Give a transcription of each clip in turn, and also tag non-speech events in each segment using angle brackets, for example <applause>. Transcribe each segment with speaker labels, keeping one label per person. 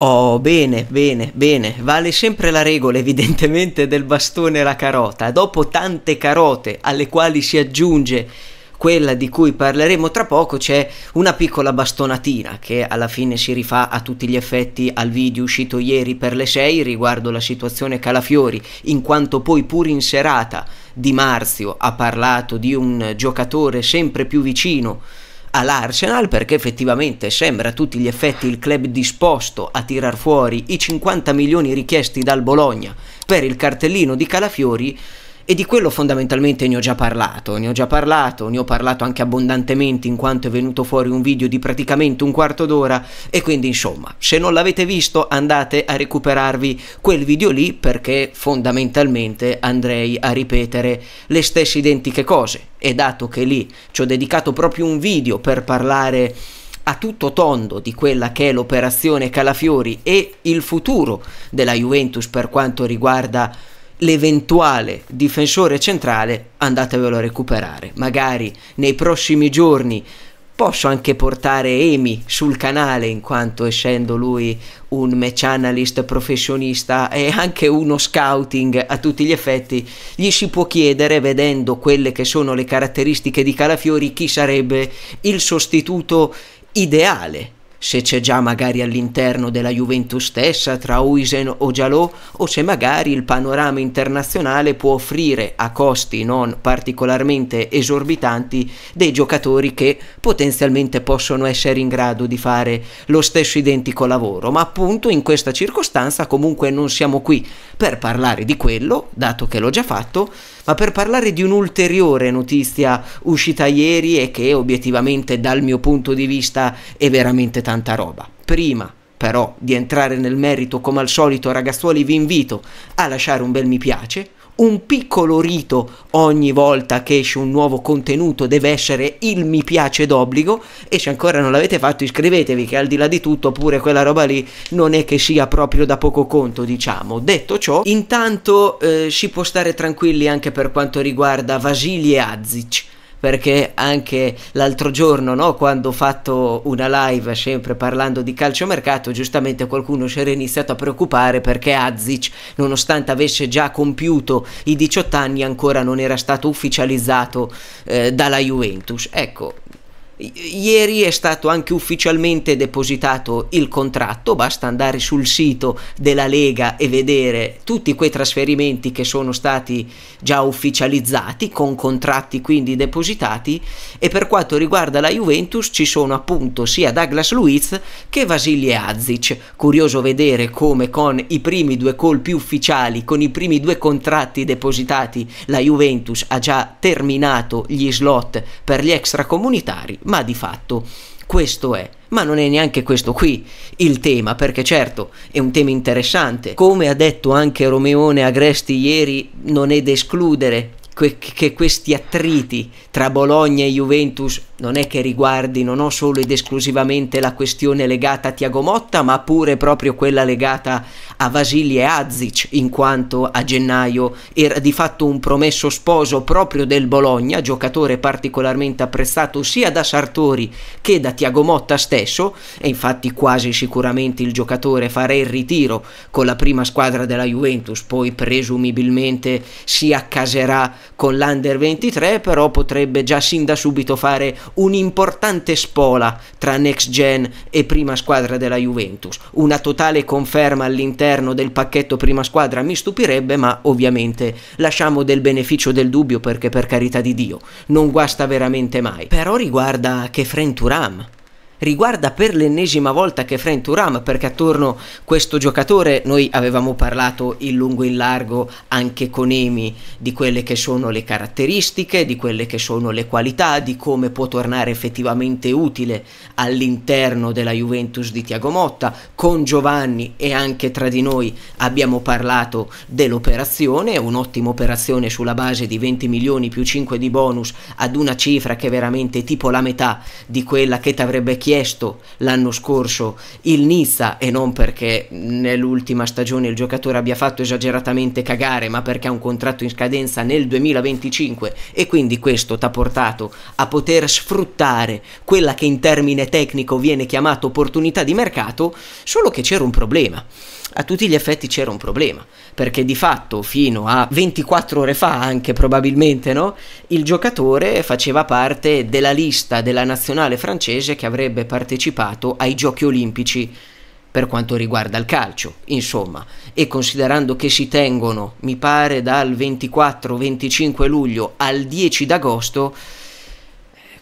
Speaker 1: Oh, bene, bene, bene. Vale sempre la regola, evidentemente, del bastone e la carota. Dopo tante carote, alle quali si aggiunge quella di cui parleremo tra poco, c'è una piccola bastonatina che alla fine si rifà a tutti gli effetti al video uscito ieri per le 6 riguardo la situazione Calafiori, in quanto poi pur in serata Di Marzio ha parlato di un giocatore sempre più vicino all'Arsenal perché effettivamente sembra a tutti gli effetti il club disposto a tirar fuori i 50 milioni richiesti dal Bologna per il cartellino di Calafiori e di quello fondamentalmente ne ho già parlato, ne ho già parlato, ne ho parlato anche abbondantemente in quanto è venuto fuori un video di praticamente un quarto d'ora e quindi insomma, se non l'avete visto andate a recuperarvi quel video lì perché fondamentalmente andrei a ripetere le stesse identiche cose e dato che lì ci ho dedicato proprio un video per parlare a tutto tondo di quella che è l'operazione Calafiori e il futuro della Juventus per quanto riguarda l'eventuale difensore centrale andatevelo a recuperare. Magari nei prossimi giorni posso anche portare Emi sul canale in quanto essendo lui un match analyst professionista e anche uno scouting a tutti gli effetti gli si può chiedere vedendo quelle che sono le caratteristiche di Calafiori chi sarebbe il sostituto ideale se c'è già magari all'interno della Juventus stessa tra Uisen o Giallo o se magari il panorama internazionale può offrire a costi non particolarmente esorbitanti dei giocatori che potenzialmente possono essere in grado di fare lo stesso identico lavoro, ma appunto in questa circostanza comunque non siamo qui per parlare di quello, dato che l'ho già fatto, ma per parlare di un'ulteriore notizia uscita ieri e che obiettivamente dal mio punto di vista è veramente tanta roba. Prima però di entrare nel merito come al solito ragazzuoli vi invito a lasciare un bel mi piace un piccolo rito ogni volta che esce un nuovo contenuto deve essere il mi piace d'obbligo e se ancora non l'avete fatto iscrivetevi che al di là di tutto pure quella roba lì non è che sia proprio da poco conto diciamo detto ciò intanto eh, si può stare tranquilli anche per quanto riguarda Vasilije Azic perché anche l'altro giorno, no, quando ho fatto una live sempre parlando di calciomercato, giustamente qualcuno si era iniziato a preoccupare perché Azic, nonostante avesse già compiuto i 18 anni, ancora non era stato ufficializzato eh, dalla Juventus. Ecco, Ieri è stato anche ufficialmente depositato il contratto, basta andare sul sito della Lega e vedere tutti quei trasferimenti che sono stati già ufficializzati, con contratti quindi depositati e per quanto riguarda la Juventus ci sono appunto sia Douglas Luiz che Vasilije Azic. Curioso vedere come con i primi due colpi ufficiali, con i primi due contratti depositati, la Juventus ha già terminato gli slot per gli extracomunitari ma di fatto questo è. Ma non è neanche questo qui il tema, perché certo è un tema interessante. Come ha detto anche Romeone Agresti ieri, non è da escludere che questi attriti tra Bologna e Juventus non è che riguardi non solo ed esclusivamente la questione legata a Tiago Motta, ma pure proprio quella legata a Vasilije Azic, in quanto a gennaio era di fatto un promesso sposo proprio del Bologna, giocatore particolarmente apprezzato sia da Sartori che da Tiago Motta stesso, e infatti quasi sicuramente il giocatore farà il ritiro con la prima squadra della Juventus, poi presumibilmente si accaserà con l'Under 23, però potrebbe già sin da subito fare un'importante spola tra next gen e prima squadra della Juventus. Una totale conferma all'interno del pacchetto prima squadra mi stupirebbe, ma ovviamente lasciamo del beneficio del dubbio perché per carità di Dio non guasta veramente mai. Però riguarda Kefren Turam riguarda per l'ennesima volta che Fren Turam, perché attorno a questo giocatore noi avevamo parlato in lungo e in largo anche con Emi di quelle che sono le caratteristiche, di quelle che sono le qualità, di come può tornare effettivamente utile all'interno della Juventus di Tiago Motta, con Giovanni e anche tra di noi abbiamo parlato dell'operazione, un'ottima operazione sulla base di 20 milioni più 5 di bonus ad una cifra che è veramente tipo la metà di quella che ti avrebbe chiesto chiesto l'anno scorso il Nizza e non perché nell'ultima stagione il giocatore abbia fatto esageratamente cagare, ma perché ha un contratto in scadenza nel 2025 e quindi questo ti ha portato a poter sfruttare quella che in termine tecnico viene chiamata opportunità di mercato, solo che c'era un problema a tutti gli effetti c'era un problema, perché di fatto fino a 24 ore fa anche probabilmente, no? il giocatore faceva parte della lista della nazionale francese che avrebbe partecipato ai giochi olimpici per quanto riguarda il calcio, insomma, e considerando che si tengono, mi pare, dal 24-25 luglio al 10 d'agosto,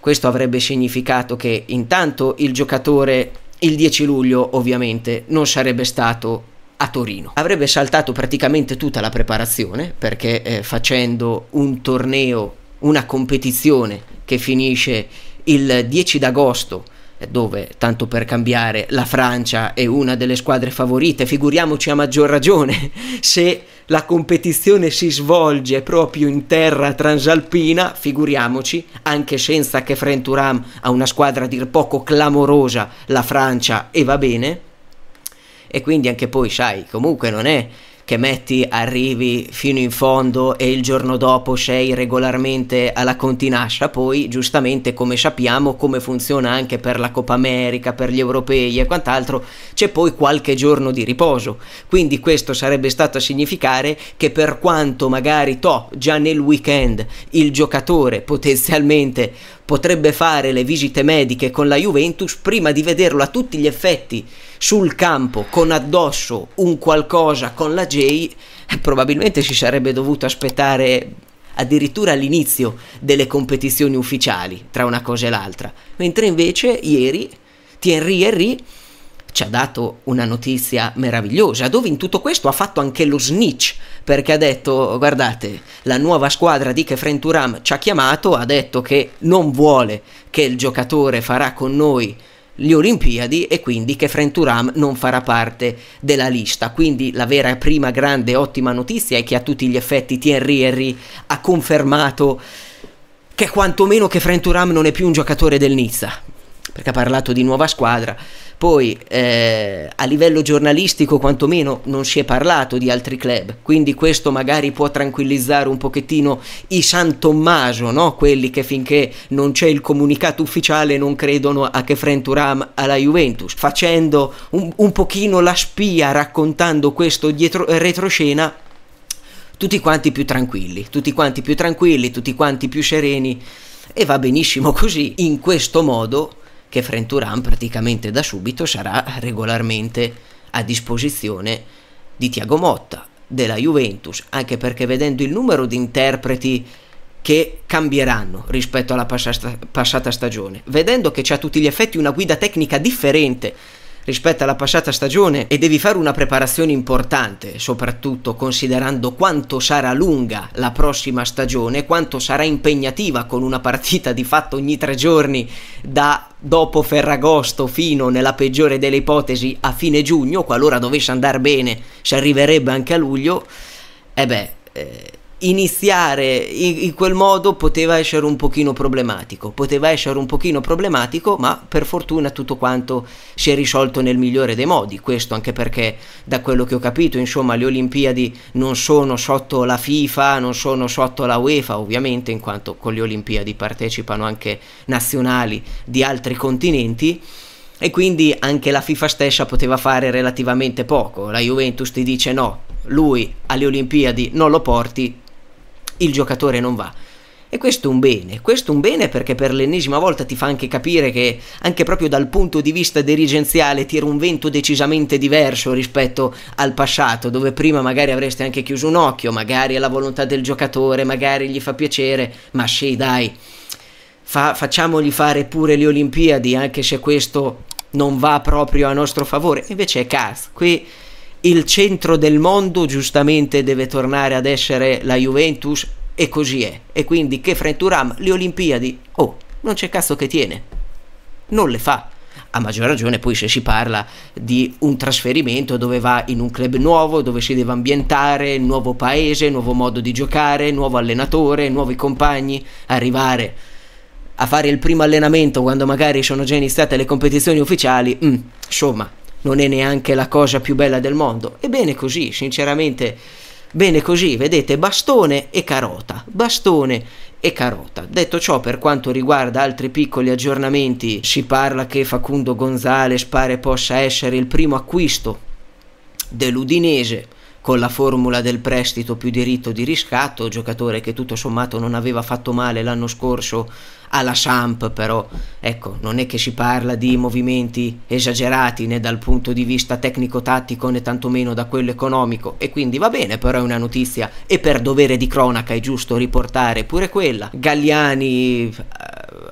Speaker 1: questo avrebbe significato che intanto il giocatore il 10 luglio ovviamente non sarebbe stato a Torino. Avrebbe saltato praticamente tutta la preparazione perché eh, facendo un torneo, una competizione che finisce il 10 d'agosto eh, dove, tanto per cambiare, la Francia è una delle squadre favorite, figuriamoci a maggior ragione <laughs> se la competizione si svolge proprio in terra transalpina, figuriamoci, anche senza che Frenturam ha una squadra a dir poco clamorosa, la Francia, e va bene, e quindi anche poi, sai, comunque non è che metti, arrivi fino in fondo e il giorno dopo sei regolarmente alla continascia, poi giustamente come sappiamo come funziona anche per la Coppa America, per gli europei e quant'altro, c'è poi qualche giorno di riposo. Quindi questo sarebbe stato a significare che per quanto magari to già nel weekend il giocatore potenzialmente potrebbe fare le visite mediche con la Juventus prima di vederlo a tutti gli effetti sul campo con addosso un qualcosa con la J, eh, probabilmente si sarebbe dovuto aspettare addirittura all'inizio delle competizioni ufficiali tra una cosa e l'altra. Mentre invece ieri Thierry Henry ci ha dato una notizia meravigliosa, dove in tutto questo ha fatto anche lo snitch, perché ha detto, guardate, la nuova squadra di Kefren Turam ci ha chiamato, ha detto che non vuole che il giocatore farà con noi le Olimpiadi e quindi che Frenturam non farà parte della lista. Quindi la vera prima grande ottima notizia è che a tutti gli effetti Thierry Henry ha confermato che quantomeno che Frenturam non è più un giocatore del Nizza perché ha parlato di nuova squadra. Poi eh, a livello giornalistico quantomeno non si è parlato di altri club, quindi questo magari può tranquillizzare un pochettino i San Tommaso, no? quelli che finché non c'è il comunicato ufficiale non credono a che Frenturam alla Juventus, facendo un, un pochino la spia, raccontando questo dietro, retroscena, tutti quanti più tranquilli, tutti quanti più tranquilli, tutti quanti più sereni e va benissimo così, in questo modo che Frenturan praticamente da subito sarà regolarmente a disposizione di Tiago Motta, della Juventus, anche perché vedendo il numero di interpreti che cambieranno rispetto alla passata stagione, vedendo che c'è a tutti gli effetti una guida tecnica differente rispetto alla passata stagione e devi fare una preparazione importante, soprattutto considerando quanto sarà lunga la prossima stagione, quanto sarà impegnativa con una partita di fatto ogni tre giorni da dopo Ferragosto fino, nella peggiore delle ipotesi, a fine giugno, qualora dovesse andare bene, si arriverebbe anche a luglio, e eh beh... Eh, iniziare in, quel modo poteva essere un pochino problematico, poteva essere un pochino problematico, ma per fortuna tutto quanto si è risolto nel migliore dei modi, questo anche perché da quello che ho capito, insomma, le Olimpiadi non sono sotto la FIFA, non sono sotto la UEFA, ovviamente, in quanto con le Olimpiadi partecipano anche nazionali di altri continenti e quindi anche la FIFA stessa poteva fare relativamente poco. La Juventus ti dice no, lui alle Olimpiadi non lo porti, il giocatore non va. E questo è un bene, questo è un bene perché per l'ennesima volta ti fa anche capire che anche proprio dal punto di vista dirigenziale tira un vento decisamente diverso rispetto al passato, dove prima magari avresti anche chiuso un occhio, magari è la volontà del giocatore, magari gli fa piacere, ma sì dai, fa, facciamogli fare pure le Olimpiadi anche se questo non va proprio a nostro favore, invece è cazzo, qui il centro del mondo giustamente deve tornare ad essere la Juventus e così è. E quindi che Frenturam le Olimpiadi, oh, non c'è cazzo che tiene, non le fa. A maggior ragione poi se si parla di un trasferimento dove va in un club nuovo, dove si deve ambientare, nuovo paese, nuovo modo di giocare, nuovo allenatore, nuovi compagni, arrivare a fare il primo allenamento quando magari sono già iniziate le competizioni ufficiali, mm, insomma, non è neanche la cosa più bella del mondo. E bene così, sinceramente, bene così, vedete, bastone e carota, bastone e carota. Detto ciò, per quanto riguarda altri piccoli aggiornamenti, si parla che Facundo Gonzales pare possa essere il primo acquisto dell'Udinese con la formula del prestito più diritto di riscatto, giocatore che tutto sommato non aveva fatto male l'anno scorso alla Champ però, ecco, non è che si parla di movimenti esagerati né dal punto di vista tecnico-tattico né tantomeno da quello economico e quindi va bene però è una notizia e per dovere di cronaca è giusto riportare pure quella. Galliani eh,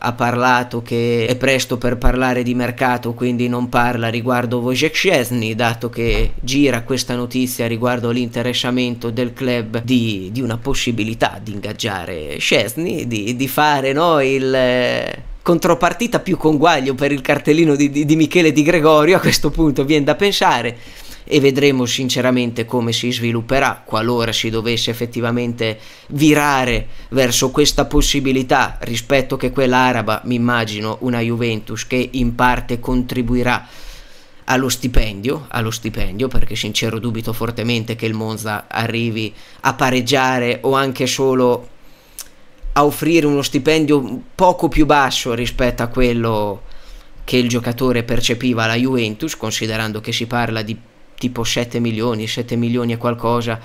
Speaker 1: ha parlato che è presto per parlare di mercato, quindi non parla riguardo Wojciech Szczesny, dato che gira questa notizia riguardo l'interessamento del club di, di una possibilità di ingaggiare Szczesny, di, di, fare no, il eh, contropartita più conguaglio per il cartellino di, di, di Michele Di Gregorio, a questo punto viene da pensare e vedremo sinceramente come si svilupperà qualora si dovesse effettivamente virare verso questa possibilità rispetto che quella araba, mi immagino una Juventus che in parte contribuirà allo stipendio, allo stipendio, perché sincero dubito fortemente che il Monza arrivi a pareggiare o anche solo a offrire uno stipendio poco più basso rispetto a quello che il giocatore percepiva alla Juventus, considerando che si parla di tipo 7 milioni, 7 milioni e qualcosa.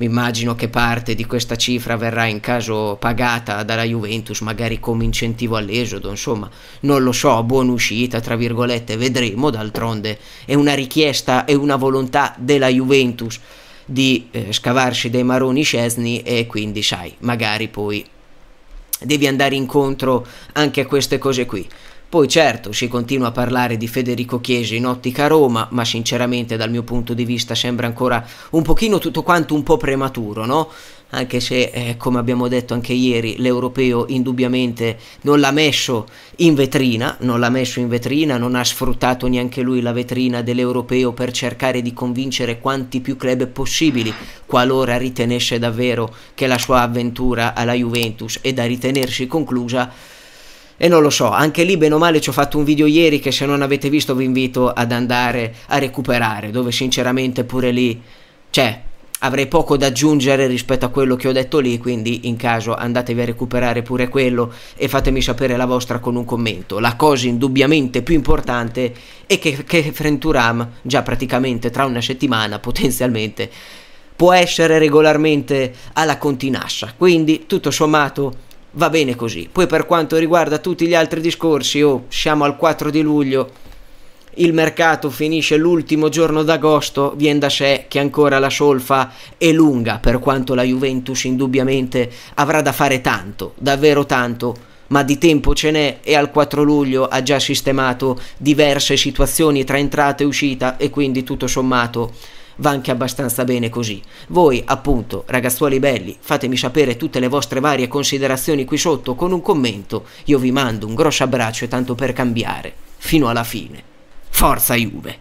Speaker 1: Mi immagino che parte di questa cifra verrà in caso pagata dalla Juventus, magari come incentivo all'esodo, insomma, non lo so, buona uscita, tra virgolette, vedremo, d'altronde è una richiesta e una volontà della Juventus di eh, scavarsi dei maroni scesni e quindi sai, magari poi devi andare incontro anche a queste cose qui. Poi certo si continua a parlare di Federico Chiesi in ottica Roma, ma sinceramente dal mio punto di vista sembra ancora un pochino tutto quanto un po' prematuro, no? Anche se, eh, come abbiamo detto anche ieri, l'europeo indubbiamente non l'ha messo in vetrina, non l'ha messo in vetrina, non ha sfruttato neanche lui la vetrina dell'europeo per cercare di convincere quanti più club possibili, qualora ritenesse davvero che la sua avventura alla Juventus è da ritenersi conclusa e non lo so, anche lì bene o male ci ho fatto un video ieri che se non avete visto vi invito ad andare a recuperare, dove sinceramente pure lì, cioè, avrei poco da aggiungere rispetto a quello che ho detto lì, quindi in caso andatevi a recuperare pure quello e fatemi sapere la vostra con un commento. La cosa indubbiamente più importante è che, che Frenturam già praticamente tra una settimana potenzialmente può essere regolarmente alla continascia, quindi tutto sommato va bene così. Poi per quanto riguarda tutti gli altri discorsi, oh, siamo al 4 di luglio, il mercato finisce l'ultimo giorno d'agosto, viene da sé che ancora la solfa è lunga per quanto la Juventus indubbiamente avrà da fare tanto, davvero tanto. Ma di tempo ce n'è e al 4 luglio ha già sistemato diverse situazioni tra entrata e uscita e quindi tutto sommato va anche abbastanza bene così. Voi, appunto, ragazzuoli belli, fatemi sapere tutte le vostre varie considerazioni qui sotto con un commento. Io vi mando un grosso abbraccio e tanto per cambiare, fino alla fine. Forza Juve!